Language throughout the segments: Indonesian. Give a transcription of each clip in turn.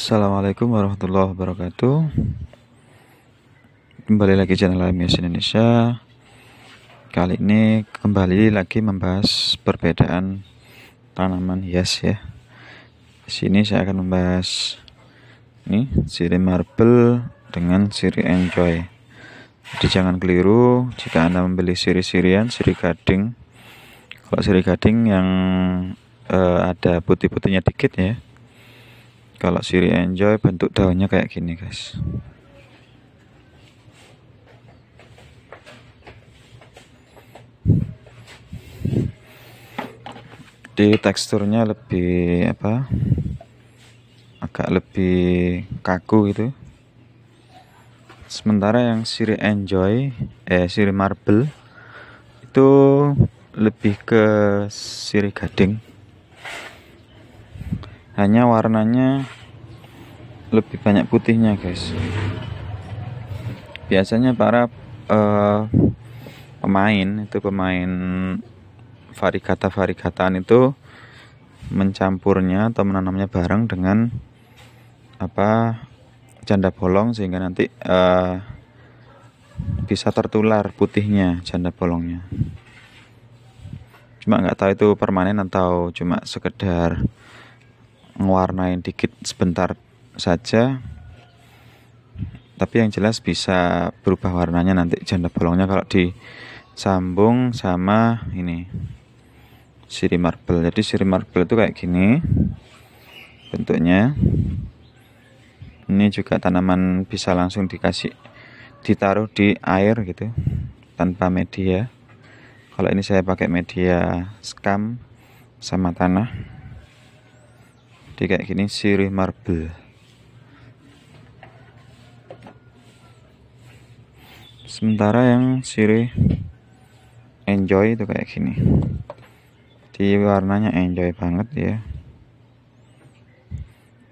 Assalamualaikum warahmatullahi wabarakatuh Kembali lagi channel AMS Indonesia Kali ini kembali lagi membahas perbedaan tanaman hias ya Di sini saya akan membahas ini siri marble dengan siri enjoy Jadi jangan keliru jika Anda membeli siri-sirian, siri gading Kalau siri gading yang eh, ada putih-putihnya dikit ya kalau siri enjoy bentuk daunnya kayak gini guys Di teksturnya lebih apa agak lebih kaku gitu sementara yang siri enjoy eh siri marble itu lebih ke siri gading hanya warnanya lebih banyak putihnya guys biasanya para uh, pemain itu pemain varigata varigataan itu mencampurnya atau menanamnya bareng dengan apa janda bolong sehingga nanti uh, bisa tertular putihnya janda bolongnya cuma nggak tahu itu permanen atau cuma sekedar ngewarnain dikit sebentar saja tapi yang jelas bisa berubah warnanya nanti janda bolongnya kalau disambung sama ini siri marble jadi siri marble itu kayak gini bentuknya ini juga tanaman bisa langsung dikasih ditaruh di air gitu tanpa media kalau ini saya pakai media scam sama tanah jadi kayak gini sirih marble sementara yang siri enjoy itu kayak gini di warnanya enjoy banget ya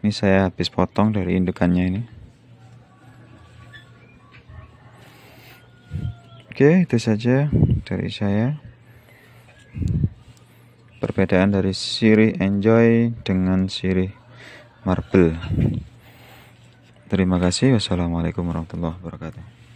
ini saya habis potong dari indukannya ini oke itu saja dari saya perbedaan dari siri enjoy dengan siri marble terima kasih wassalamualaikum warahmatullahi wabarakatuh